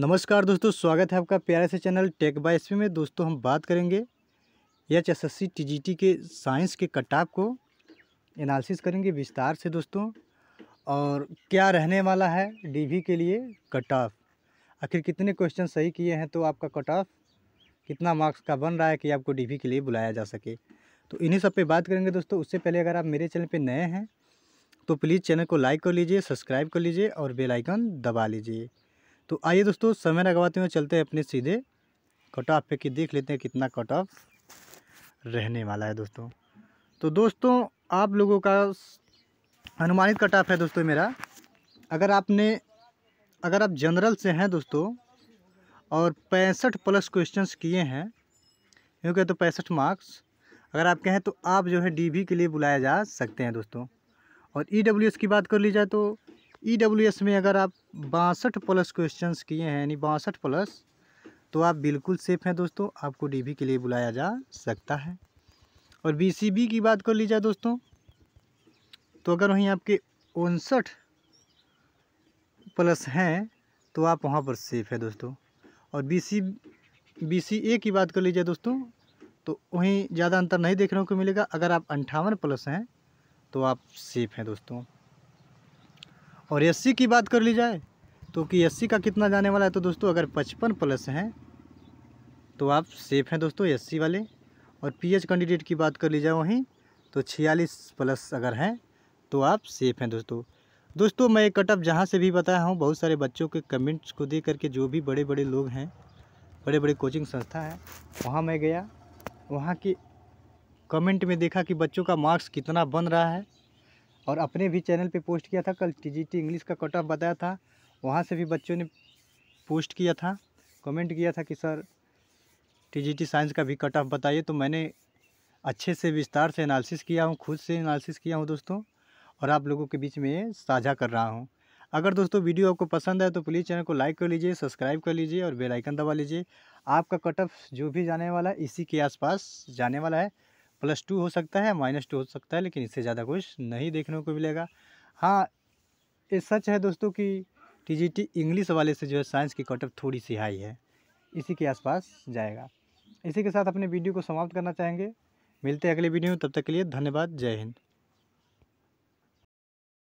नमस्कार दोस्तों स्वागत है आपका प्यारे से चैनल टेक बाय में दोस्तों हम बात करेंगे H S S C T G T के साइंस के कटाप को एनालिसिस करेंगे विस्तार से दोस्तों और क्या रहने वाला है डी वी के लिए कट ऑफ आखिर कितने क्वेश्चन सही किए हैं तो आपका कट ऑफ कितना मार्क्स का बन रहा है कि आपको डी वी के लिए बुलाया जा सके तो इन्हीं सब पे बात करेंगे दोस्तों उससे पहले अगर आप मेरे चैनल पे नए हैं तो प्लीज़ चैनल को लाइक कर लीजिए सब्सक्राइब कर लीजिए और बेलाइकन दबा लीजिए तो आइए दोस्तों समय लगवाते हुए चलते हैं अपने सीधे कट ऑफ पे कि देख लेते हैं कितना कट ऑफ रहने वाला है दोस्तों तो दोस्तों आप लोगों का अनुमानित कट ऑफ है दोस्तों मेरा अगर आपने अगर आप जनरल से हैं दोस्तों और पैंसठ प्लस क्वेश्चंस किए हैं यूँ कहते तो पैंसठ मार्क्स अगर आप कहें तो आप जो है डीबी के लिए बुलाया जा सकते हैं दोस्तों और ईडब्ल्यूएस e की बात कर ली जाए तो ई e में अगर आप बासठ प्लस क्वेश्चन किए हैं यानी बासठ प्लस तो आप बिल्कुल सेफ़ हैं दोस्तों आपको डी के लिए बुलाया जा सकता है और बी की बात कर लीजिए दोस्तों तो अगर वहीं आपके उनसठ प्लस हैं तो आप वहाँ पर सेफ़ है दोस्तों और बी सी बी सी ए की बात कर लीजिए दोस्तों तो वहीं ज़्यादा अंतर नहीं देखने को मिलेगा अगर आप अंठावन प्लस हैं तो आप सेफ़ हैं दोस्तों और एस की बात कर ली जाए तो कि एस का कितना जाने वाला है तो दोस्तों अगर पचपन प्लस हैं तो आप सेफ़ हैं दोस्तों एस वाले और पीएच कैंडिडेट की बात कर ली जाए वहीं तो छियालीस प्लस अगर हैं तो आप सेफ़ हैं दोस्तों दोस्तों मैं एक कटअप जहाँ से भी बताया हूँ बहुत सारे बच्चों के कमेंट्स को देख करके जो भी बड़े बड़े लोग हैं बड़े बड़े कोचिंग संस्था हैं वहाँ मैं गया वहाँ की कमेंट में देखा कि बच्चों का मार्क्स कितना बन रहा है और अपने भी चैनल पे पोस्ट किया था कल टीजीटी इंग्लिश का कट ऑफ बताया था वहाँ से भी बच्चों ने पोस्ट किया था कमेंट किया था कि सर टीजीटी साइंस का भी कट ऑफ बताइए तो मैंने अच्छे से विस्तार से एनालिसिस किया हूँ खुद से एनालिसिस किया हूँ दोस्तों और आप लोगों के बीच में साझा कर रहा हूँ अगर दोस्तों वीडियो आपको पसंद आए तो प्लीज़ चैनल को लाइक कर लीजिए सब्सक्राइब कर लीजिए और बेलाइकन दबा लीजिए आपका कट ऑफ जो भी जाने वाला है इसी के आसपास जाने वाला है प्लस टू हो सकता है माइनस टू हो सकता है लेकिन इससे ज़्यादा कुछ नहीं देखने को मिलेगा हाँ ये सच है दोस्तों कि टीजीटी इंग्लिश वाले से जो है साइंस की कटअप थोड़ी सी हाई है इसी के आसपास जाएगा इसी के साथ अपने वीडियो को समाप्त करना चाहेंगे मिलते हैं अगले वीडियो में तब तक के लिए धन्यवाद जय हिंद